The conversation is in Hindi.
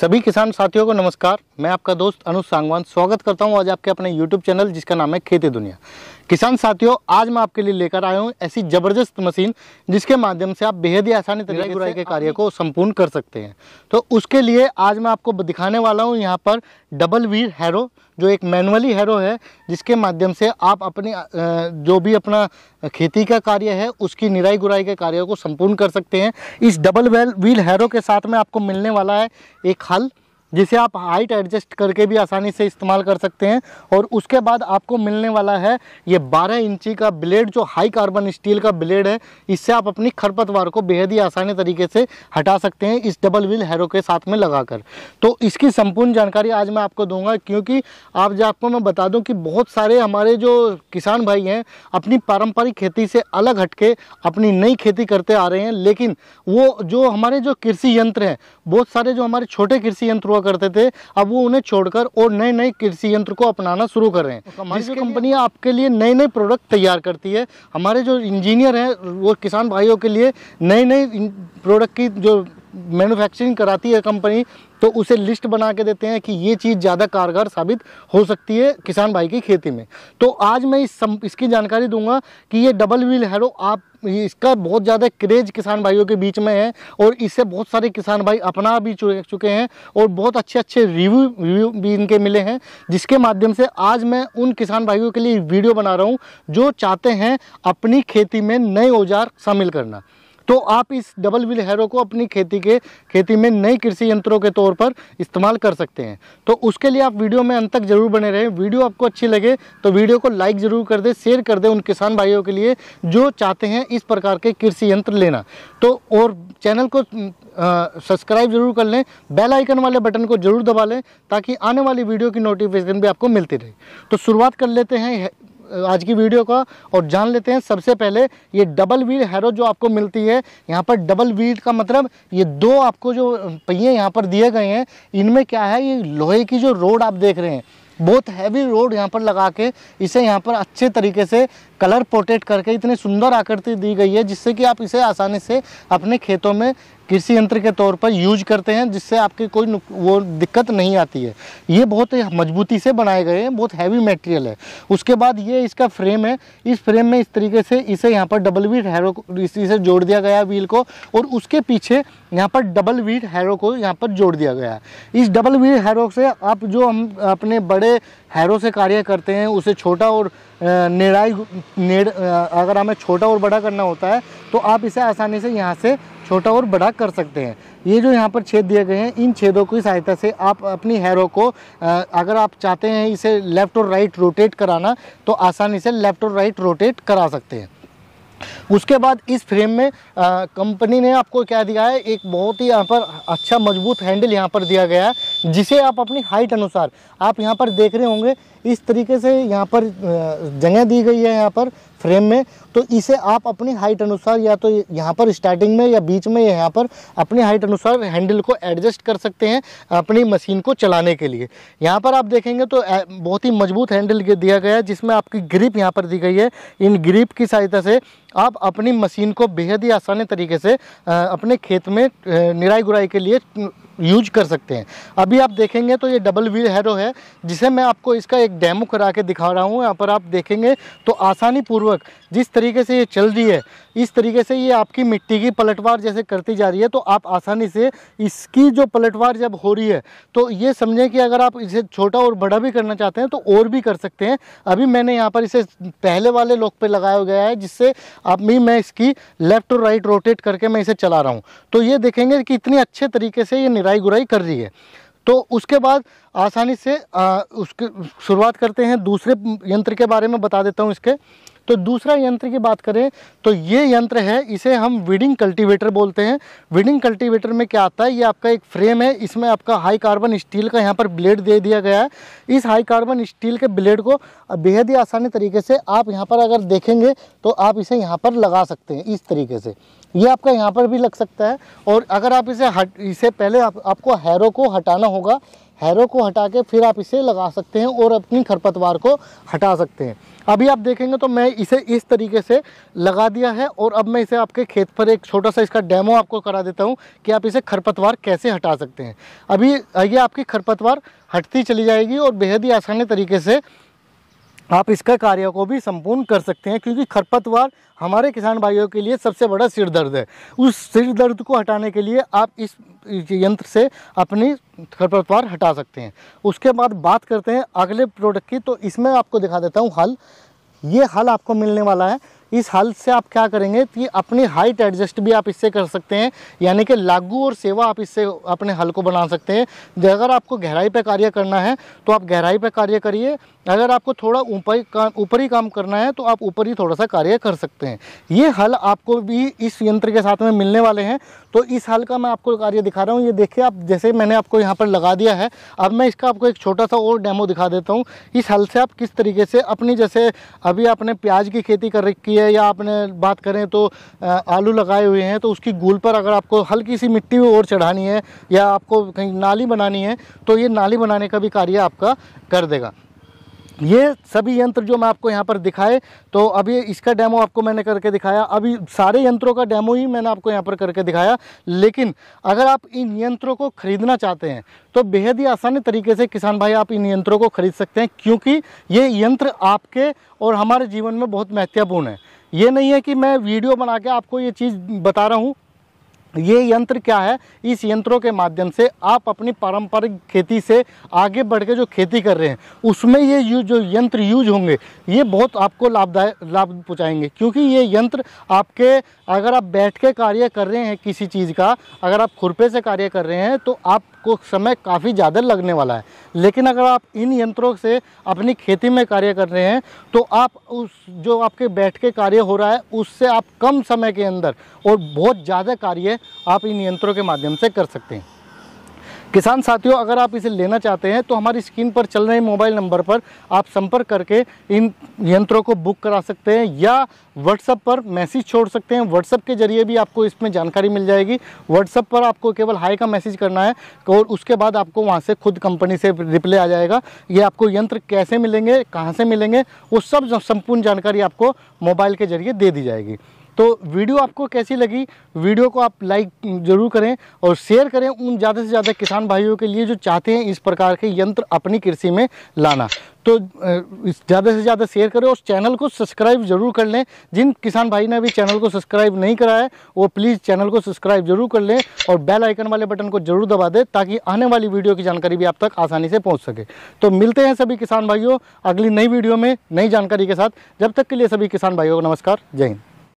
सभी किसान साथियों को नमस्कार मैं आपका दोस्त अनुज सांगवान स्वागत करता हूं आज आपके अपने यूट्यूब चैनल जिसका नाम है खेती दुनिया किसान साथियों आज मैं आपके लिए लेकर आया हूं ऐसी जबरदस्त मशीन जिसके माध्यम से आप बेहद ही आसानी तरीके बुराई के कार्य को संपूर्ण कर सकते हैं तो उसके लिए आज मैं आपको दिखाने वाला हूँ यहाँ पर डबल व्हील हैरो जो एक मैनुअली हैरो है जिसके माध्यम से आप अपनी जो भी अपना खेती का कार्य है उसकी निराई गुराई के कार्यों को संपूर्ण कर सकते हैं इस डबल वेल व्हील हैरो के साथ में आपको मिलने वाला है एक हल जिसे आप हाइट एडजस्ट करके भी आसानी से इस्तेमाल कर सकते हैं और उसके बाद आपको मिलने वाला है ये 12 इंची का ब्लेड जो हाई कार्बन स्टील का ब्लेड है इससे आप अपनी खरपतवार को बेहद ही आसानी तरीके से हटा सकते हैं इस डबल व्हील हैरो के साथ में लगाकर तो इसकी संपूर्ण जानकारी आज मैं आपको दूंगा क्योंकि आप जो आपको मैं बता दूँ कि बहुत सारे हमारे जो किसान भाई हैं अपनी पारंपरिक खेती से अलग हटके अपनी नई खेती करते आ रहे हैं लेकिन वो जो हमारे जो कृषि यंत्र हैं बहुत सारे जो हमारे छोटे कृषि यंत्र हुआ करते थे अब वो उन्हें छोड़कर और नए नए कृषि यंत्र को अपनाना शुरू कर रहे हैं तो जिसकी कंपनियाँ आपके लिए नए नए प्रोडक्ट तैयार करती है हमारे जो इंजीनियर हैं वो किसान भाइयों के लिए नए नए प्रोडक्ट की जो मैन्युफैक्चरिंग कराती है कंपनी तो उसे लिस्ट बना के देते हैं कि ये चीज़ ज़्यादा कारगर साबित हो सकती है किसान भाई की खेती में तो आज मैं इस सम, इसकी जानकारी दूंगा कि ये डबल व्हील हैरो आप इसका बहुत ज़्यादा क्रेज किसान भाइयों के बीच में है और इससे बहुत सारे किसान भाई अपना भी चुके हैं और बहुत अच्छे अच्छे रिव्यू रिव्यू भी इनके मिले हैं जिसके माध्यम से आज मैं उन किसान भाइयों के लिए वीडियो बना रहा हूँ जो चाहते हैं अपनी खेती में नए औजार शामिल करना तो आप इस डबल व्हील हैरो को अपनी खेती के खेती में नई कृषि यंत्रों के तौर पर इस्तेमाल कर सकते हैं तो उसके लिए आप वीडियो में अंत तक जरूर बने रहें वीडियो आपको अच्छी लगे तो वीडियो को लाइक ज़रूर कर दें शेयर कर दें उन किसान भाइयों के लिए जो चाहते हैं इस प्रकार के कृषि यंत्र लेना तो और चैनल को सब्सक्राइब जरूर कर लें बेल आइकन वाले बटन को जरूर दबा लें ताकि आने वाली वीडियो की नोटिफिकेशन भी आपको मिलती रहे तो शुरुआत कर लेते हैं आज की वीडियो का और जान लेते हैं सबसे पहले ये डबल व्हील हैरो जो आपको मिलती है यहाँ पर डबल व्हील का मतलब ये दो आपको जो पहिए यहाँ पर दिए गए हैं इनमें क्या है ये लोहे की जो रोड आप देख रहे हैं बहुत हैवी रोड यहाँ पर लगा के इसे यहाँ पर अच्छे तरीके से कलर पोर्ट्रेट करके इतनी सुंदर आकृति दी गई है जिससे कि आप इसे आसानी से अपने खेतों में कृषि यंत्र के तौर पर यूज करते हैं जिससे आपकी कोई वो दिक्कत नहीं आती है ये बहुत मजबूती से बनाए गए हैं बहुत हैवी मटेरियल है उसके बाद ये इसका फ्रेम है इस फ्रेम में इस तरीके से इसे यहाँ पर डबल वीट हैरो इसी से जोड़ दिया गया व्हील को और उसके पीछे यहाँ पर डबल वीट हैरो को यहाँ पर जोड़ दिया गया है इस डबल वीट हैरो से आप जो हम अपने बड़े हैरो से कार्य करते हैं उसे छोटा और निराई नेड़ अगर हमें छोटा और बड़ा करना होता है तो आप इसे आसानी से यहाँ से छोटा और बड़ा कर सकते हैं ये जो यहाँ पर छेद दिए गए हैं इन छेदों की सहायता से आप अपनी हैरो को अगर आप चाहते हैं इसे लेफ़्ट और राइट रोटेट कराना तो आसानी से लेफ़्ट और राइट रोटेट करा सकते हैं उसके बाद इस फ्रेम में कंपनी ने आपको क्या दिया है एक बहुत ही यहाँ पर अच्छा मजबूत हैंडल यहाँ पर दिया गया है जिसे आप अपनी हाइट अनुसार आप यहाँ पर देख रहे होंगे इस तरीके से यहाँ पर जगह दी गई है यहाँ पर फ्रेम में तो इसे आप अपनी हाइट अनुसार या तो यहाँ पर स्टार्टिंग में या बीच में या यहाँ पर अपनी हाइट अनुसार हैंडल को एडजस्ट कर सकते हैं अपनी मशीन को चलाने के लिए यहाँ पर आप देखेंगे तो बहुत ही मजबूत हैंडल दिया गया है जिसमें आपकी ग्रिप यहाँ पर दी गई है इन ग्रिप की सहायता से आप अपनी मशीन को बेहद ही आसानी तरीके से अपने खेत में निराई गुराई के लिए यूज कर सकते हैं अभी आप देखेंगे तो ये डबल व्हील हैरो है जिसे मैं आपको इसका एक डेमो करा के दिखा रहा हूँ यहाँ पर आप देखेंगे तो आसानी पूर्वक पूर्वक जिस तरीके से ये चल रही है इस तरीके से ये आपकी मिट्टी की पलटवार जैसे करती जा रही है तो आप आसानी से इसकी जो पलटवार जब हो रही है तो ये समझें कि अगर आप इसे छोटा और बड़ा भी करना चाहते हैं तो और भी कर सकते हैं अभी मैंने यहाँ पर इसे पहले वाले लोक पे लगाया गया है जिससे आप भी मैं इसकी लेफ़्ट और राइट रोटेट करके मैं इसे चला रहा हूँ तो ये देखेंगे कि इतनी अच्छे तरीके से ये निराई गुराई कर रही है तो उसके बाद आसानी से आ, उसके शुरुआत करते हैं दूसरे यंत्र के बारे में बता देता हूँ इसके तो दूसरा यंत्र की बात करें तो ये यंत्र है इसे हम विडिंग कल्टीवेटर बोलते हैं विडिंग कल्टीवेटर में क्या आता है ये आपका एक फ्रेम है इसमें आपका हाई कार्बन स्टील का यहाँ पर ब्लेड दे दिया गया है इस हाई कार्बन स्टील के ब्लेड को बेहद ही आसानी तरीके से आप यहाँ पर अगर देखेंगे तो आप इसे यहाँ पर लगा सकते हैं इस तरीके से ये आपका यहाँ पर भी लग सकता है और अगर आप इसे हट इसे पहले आप, आपको हैरो को हटाना होगा हैरो को हटा के फिर आप इसे लगा सकते हैं और अपनी खरपतवार को हटा सकते हैं अभी आप देखेंगे तो मैं इसे इस तरीके से लगा दिया है और अब मैं इसे आपके खेत पर एक छोटा सा इसका डेमो आपको करा देता हूँ कि आप इसे खरपतवार कैसे हटा सकते हैं अभी ये आपकी खरपतवार हटती चली जाएगी और बेहद ही आसानी तरीके से आप इसका कार्य को भी संपूर्ण कर सकते हैं क्योंकि खरपतवार हमारे किसान भाइयों के लिए सबसे बड़ा सिर दर्द है उस सिर दर्द को हटाने के लिए आप इस यंत्र से अपनी खरपतवार हटा सकते हैं उसके बाद बात करते हैं अगले प्रोडक्ट की तो इसमें आपको दिखा देता हूँ हल ये हल आपको मिलने वाला है इस हल से आप क्या करेंगे कि अपनी हाइट एडजस्ट भी आप इससे कर सकते हैं यानी कि लागू और सेवा आप इससे अपने हल को बना सकते हैं अगर आपको गहराई पर कार्य करना है तो आप गहराई पर कार्य करिए अगर आपको थोड़ा ऊपर का ऊपरी काम करना है तो आप ऊपर ही थोड़ा सा कार्य कर सकते हैं ये हल आपको भी इस यंत्र के साथ में मिलने वाले हैं तो इस हल का मैं आपको कार्य दिखा रहा हूँ ये देखिए आप जैसे मैंने आपको यहाँ पर लगा दिया है अब मैं इसका आपको एक छोटा सा और डेमो दिखा देता हूँ इस हल से आप किस तरीके से अपनी जैसे अभी आपने प्याज की खेती कर रखी होती है या आपने बात करें तो आलू लगाए हुए हैं तो उसकी गूल पर अगर आपको हल्की सी मिट्टी भी और चढ़ानी है या आपको कहीं नाली बनानी है तो ये नाली बनाने का भी कार्य आपका कर देगा ये सभी यंत्र जो मैं आपको यहाँ पर दिखाए तो अभी इसका डेमो आपको मैंने करके दिखाया अभी सारे यंत्रों का डेमो ही मैंने आपको यहाँ पर करके दिखाया लेकिन अगर आप इन यंत्रों को ख़रीदना चाहते हैं तो बेहद ही आसानी तरीके से किसान भाई आप इन यंत्रों को ख़रीद सकते हैं क्योंकि ये यंत्र आपके और हमारे जीवन में बहुत महत्वपूर्ण है ये नहीं है कि मैं वीडियो बना के आपको ये चीज़ बता रहा हूँ ये यंत्र क्या है इस यंत्रों के माध्यम से आप अपनी पारंपरिक खेती से आगे बढ़ के जो खेती कर रहे हैं उसमें ये यूज जो यंत्र यूज होंगे ये बहुत आपको लाभदायक लाभ पहुँचाएंगे क्योंकि ये यंत्र आपके अगर आप बैठ के कार्य कर रहे हैं किसी चीज़ का अगर आप खुरपे से कार्य कर रहे हैं तो आप आपको समय काफ़ी ज़्यादा लगने वाला है लेकिन अगर आप इन यंत्रों से अपनी खेती में कार्य कर रहे हैं तो आप उस जो आपके बैठ के कार्य हो रहा है उससे आप कम समय के अंदर और बहुत ज़्यादा कार्य आप इन यंत्रों के माध्यम से कर सकते हैं किसान साथियों अगर आप इसे लेना चाहते हैं तो हमारी स्क्रीन पर चल रहे मोबाइल नंबर पर आप संपर्क करके इन यंत्रों को बुक करा सकते हैं या व्हाट्सएप पर मैसेज छोड़ सकते हैं व्हाट्सएप के जरिए भी आपको इसमें जानकारी मिल जाएगी व्हाट्सएप पर आपको केवल हाई का मैसेज करना है और उसके बाद आपको वहाँ से खुद कंपनी से रिप्लाई आ जाएगा ये आपको यंत्र कैसे मिलेंगे कहाँ से मिलेंगे वो सब संपूर्ण जानकारी आपको मोबाइल के जरिए दे दी जाएगी तो वीडियो आपको कैसी लगी वीडियो को आप लाइक ज़रूर करें और शेयर करें उन ज़्यादा से ज़्यादा किसान भाइयों के लिए जो चाहते हैं इस प्रकार के यंत्र अपनी कृषि में लाना तो ज़्यादा से ज़्यादा शेयर करें और चैनल को सब्सक्राइब ज़रूर कर लें जिन किसान भाई ने अभी चैनल को सब्सक्राइब नहीं करा है वो प्लीज़ चैनल को सब्सक्राइब ज़रूर कर लें और बेल आइकन वाले बटन को ज़रूर दबा दें ताकि आने वाली वीडियो की जानकारी भी आप तक आसानी से पहुँच सके तो मिलते हैं सभी किसान भाइयों अगली नई वीडियो में नई जानकारी के साथ जब तक के लिए सभी किसान भाइयों को नमस्कार जय हिंद